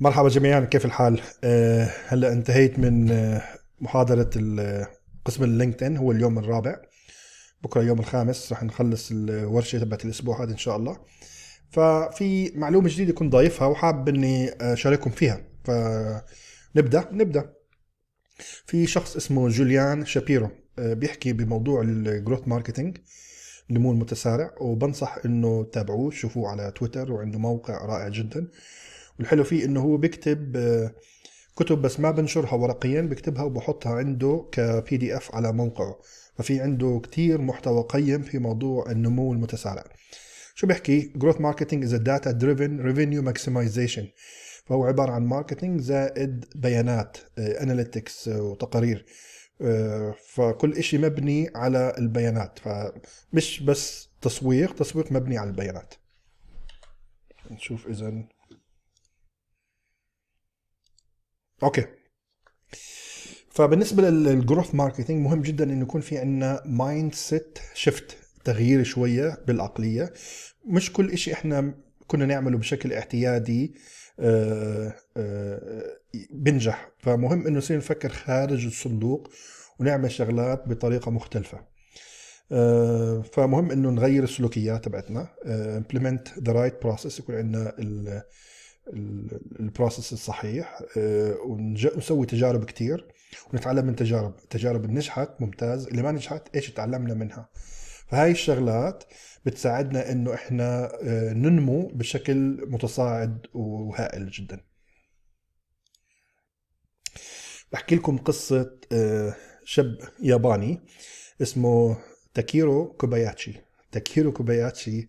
مرحبا جميعا كيف الحال؟ آه، هلا انتهيت من آه، محاضرة قسم اللينكد ان هو اليوم الرابع بكره اليوم الخامس رح نخلص الورشة تبعت الاسبوع هذا ان شاء الله ففي معلومة جديدة كنت ضايفها وحاب اني اشارككم فيها فنبدا نبدا في شخص اسمه جوليان شابيرو آه، بيحكي بموضوع الجروث ماركتينج النمو المتسارع وبنصح انه تتابعوه شوفوه على تويتر وعنده موقع رائع جدا والحلو فيه انه هو بيكتب آه، كتب بس ما بنشرها ورقيا بكتبها وبحطها عنده كبي دي اف على موقعه ففي عنده كتير محتوى قيم في موضوع النمو المتسارع شو بيحكي جروث ماركتنج از داتا دريفن driven ماكسمايزيشن فهو عبارة عن ماركتنج زائد بيانات اناليتكس آه، آه، وتقارير فكل شيء مبني على البيانات فمش بس تسويق تسويق مبني على البيانات نشوف اذا اوكي فبالنسبه للجروث ماركتنج مهم جدا انه يكون في عندنا مايند سيت شيفت تغيير شويه بالعقليه مش كل شيء احنا كنا نعمله بشكل اعتيادي آه، آه، بنجح فمهم انه نصير نفكر خارج الصندوق ونعمل شغلات بطريقه مختلفه آه، فمهم انه نغير السلوكيات تبعتنا امبلمنت ذا رايت بروسيس يكون عندنا البروسس الصحيح آه، ونسوي تجارب كثير ونتعلم من تجارب التجارب اللي نجحت ممتاز اللي ما نجحت ايش تعلمنا منها فهاي الشغلات بتساعدنا انه احنا آه، ننمو بشكل متصاعد وهائل جدا بحكي لكم قصة آه، شاب ياباني اسمه تاكيرو كوباياتشي تاكيرو كوباياتشي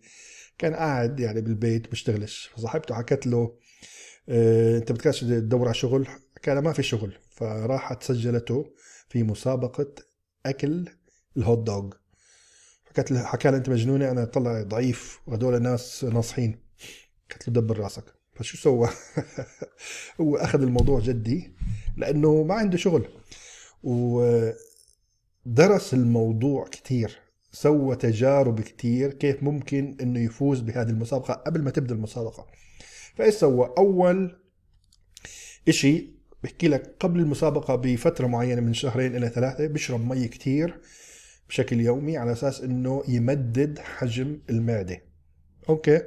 كان قاعد يعني بالبيت بيشتغلش فصاحبته حكت له اه انت بدك تدور على شغل حكى لها ما في شغل فراحت سجلته في مسابقه اكل الهوت دوغ حكت له حكى لها انت مجنونه انا طلع ضعيف وهدول ناس ناصحين قالت له دبر راسك فشو سوى؟ هو اخذ الموضوع جدي لانه ما عنده شغل ودرس آه، الموضوع كثير سوى تجارب كتير كيف ممكن انه يفوز بهذه المسابقه قبل ما تبدا المسابقه فايش سوى اول اشي بحكي لك قبل المسابقه بفتره معينه من شهرين الى ثلاثه بشرب مي كتير بشكل يومي على اساس انه يمدد حجم المعده اوكي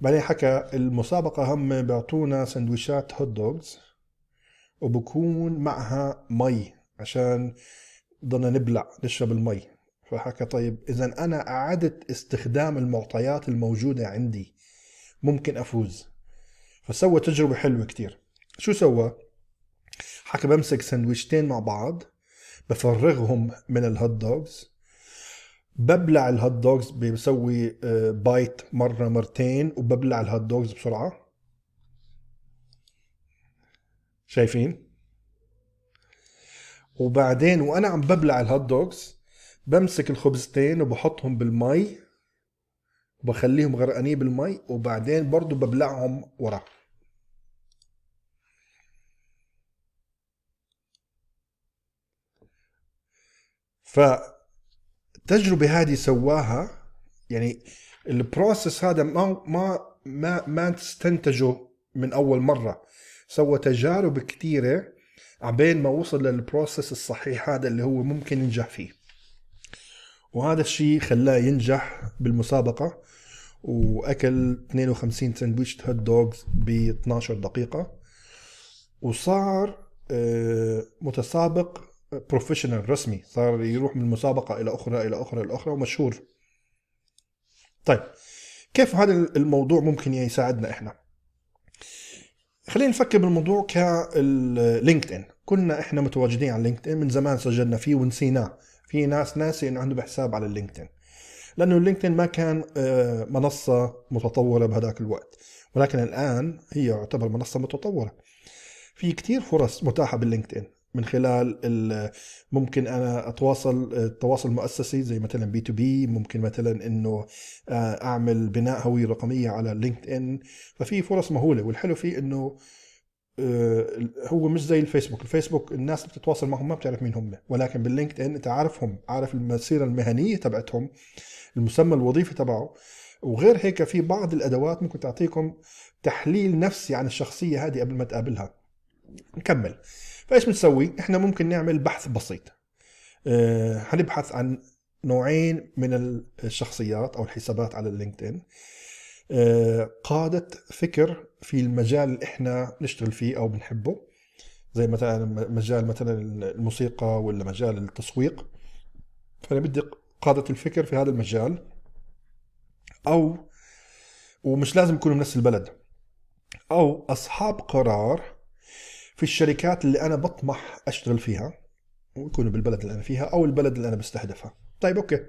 بعدين حكى المسابقه هم بيعطونا سندويشات هوت دوغز وبكون معها مي عشان ضلنا نبلع نشرب المي فحكى طيب إذا أنا أعدت استخدام المعطيات الموجودة عندي ممكن أفوز فسوى تجربة حلوة كتير شو سوى؟ حكى بمسك سندويشتين مع بعض بفرغهم من الهوت دوغز ببلع الهوت دوغز بسوي بايت آه، مرة مرتين وببلع الهوت دوغز بسرعة شايفين؟ وبعدين وانا عم ببلع الهوت دوغز بمسك الخبزتين وبحطهم بالمي وبخليهم غرقانين بالمي وبعدين برضو ببلعهم ورا فالتجربة هذه سواها يعني البروسس هذا ما ما ما ما تستنتجه من اول مره سوى تجارب كثيره عبين ما وصل للبروسس الصحيح هذا اللي هو ممكن ينجح فيه وهذا الشيء خلاه ينجح بالمسابقه واكل 52 ساندويتش هوت دوغز ب 12 دقيقه وصار آه، متسابق بروفيشنال آه، رسمي صار يروح من مسابقه الى اخرى الى اخرى الى اخرى ومشهور طيب كيف هذا الموضوع ممكن يساعدنا احنا خلينا نفكر بالموضوع كلينكد ان كنا احنا متواجدين على لينكد ان من زمان سجلنا فيه ونسيناه في ناس ناسي انه عندهم حساب على اللينكدين لانه اللينكدين ما كان آه، منصه متطوره بهذاك الوقت ولكن الان هي يعتبر منصه متطوره في كثير فرص متاحه باللينكدين من خلال ممكن انا اتواصل التواصل المؤسسي زي مثلا بي تو بي ممكن مثلا انه آه، اعمل بناء هويه رقميه على لينكد ان ففي فرص مهوله والحلو فيه انه آه، هو مش زي الفيسبوك الفيسبوك الناس اللي بتتواصل معهم ما بتعرف مين هم ولكن باللينكد ان انت عارفهم عارف المسيره المهنيه تبعتهم المسمى الوظيفي تبعه وغير هيك في بعض الادوات ممكن تعطيكم تحليل نفسي عن الشخصيه هذه قبل ما تقابلها نكمل فايش بنسوي احنا ممكن نعمل بحث بسيط أه هنبحث عن نوعين من الشخصيات او الحسابات على اللينكد ان آه، قادة فكر في المجال اللي احنا بنشتغل فيه او بنحبه زي مثلا مجال مثلا الموسيقى ولا مجال التسويق فانا بدي قادة الفكر في هذا المجال او ومش لازم يكونوا من نفس البلد او اصحاب قرار في الشركات اللي انا بطمح اشتغل فيها ويكونوا بالبلد اللي انا فيها او البلد اللي انا بستهدفها طيب اوكي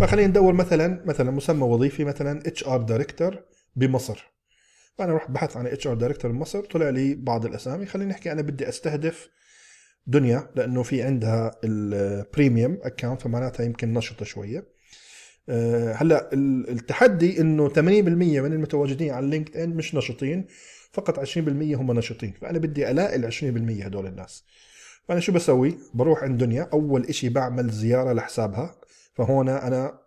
فخلينا ندور مثلا مثلا مسمى وظيفي مثلا اتش ار دايركتور بمصر فانا رحت بحثت عن اتش ار دايركتور بمصر طلع لي بعض الاسامي خلينا نحكي انا بدي استهدف دنيا لانه في عندها البريميوم اكونت فمعناتها يمكن نشطه شويه آه، هلا التحدي انه 80% من المتواجدين على لينكد ان مش نشطين فقط 20% هم نشطين فانا بدي الاقي ال 20% هدول الناس فانا شو بسوي بروح عند دنيا اول إشي بعمل زياره لحسابها فهنا انا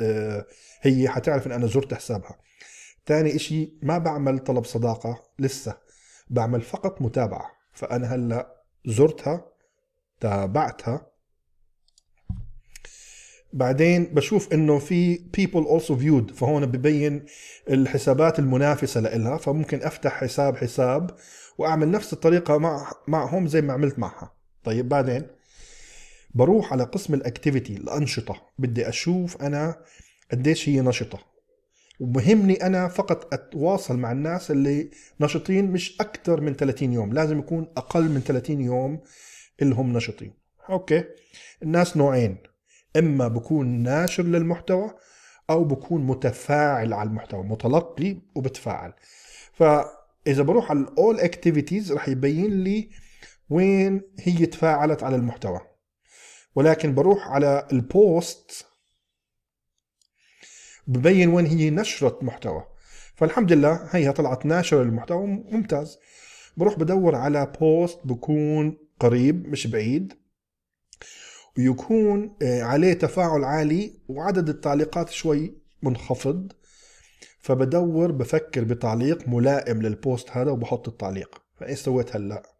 آه، هي حتعرف ان انا زرت حسابها ثاني إشي ما بعمل طلب صداقه لسه بعمل فقط متابعه فانا هلا زرتها تابعتها بعدين بشوف انه في people also viewed فهون ببين الحسابات المنافسه لإلها فممكن افتح حساب حساب واعمل نفس الطريقه مع معهم زي ما عملت معها طيب بعدين بروح على قسم الاكتيفيتي الانشطه بدي اشوف انا قديش هي نشطه ومهمني انا فقط اتواصل مع الناس اللي نشطين مش اكثر من 30 يوم لازم يكون اقل من 30 يوم الهم نشطين اوكي الناس نوعين اما بكون ناشر للمحتوى او بكون متفاعل على المحتوى متلقي وبتفاعل فاذا بروح على الاول اكتيفيتيز رح يبين لي وين هي تفاعلت على المحتوى ولكن بروح على البوست ببين وين هي نشرت محتوى فالحمد لله هيها طلعت ناشر المحتوى ممتاز بروح بدور على بوست بكون قريب مش بعيد ويكون آه، عليه تفاعل عالي وعدد التعليقات شوي منخفض فبدور بفكر بتعليق ملائم للبوست هذا وبحط التعليق فايش سويت هلا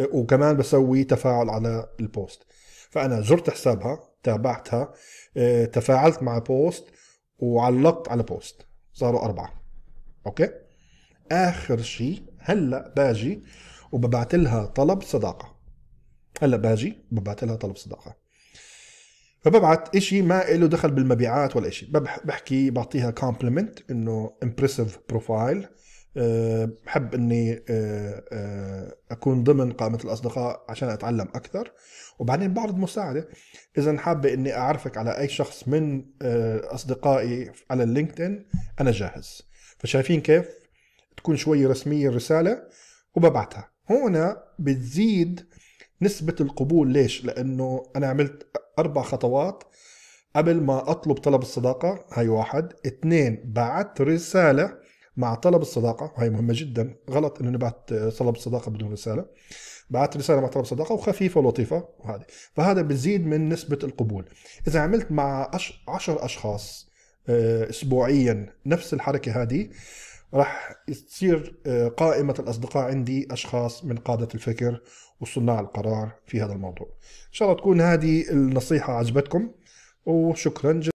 وكمان بسوي تفاعل على البوست فانا زرت حسابها تابعتها آه، تفاعلت مع بوست وعلقت على بوست صاروا اربعه اوكي اخر شيء هلا باجي وببعت لها طلب صداقه هلا باجي ببعت لها طلب صداقه فببعت إشي ما له دخل بالمبيعات ولا إشي بحكي بعطيها كومبلمنت انه امبرسيف بروفايل بحب أه، اني أه، أه، اكون ضمن قائمه الاصدقاء عشان اتعلم اكثر وبعدين بعرض مساعده اذا حابه اني اعرفك على اي شخص من اصدقائي على اللينكدين انا جاهز فشايفين كيف تكون شوي رسميه الرساله وببعتها هنا بتزيد نسبه القبول ليش لانه انا عملت اربع خطوات قبل ما اطلب طلب الصداقه هاي واحد اثنين بعت رساله مع طلب الصداقه وهي مهمه جدا غلط انه نبعت آه، طلب الصداقه بدون رساله بعت رساله مع طلب صداقه وخفيفه ولطيفه وهذه فهذا بزيد من نسبه القبول اذا عملت مع 10 اشخاص آه، اسبوعيا نفس الحركه هذه راح تصير آه، قائمة الأصدقاء عندي أشخاص من قادة الفكر وصناع القرار في هذا الموضوع إن شاء الله تكون هذه النصيحة عجبتكم وشكرا جزيلا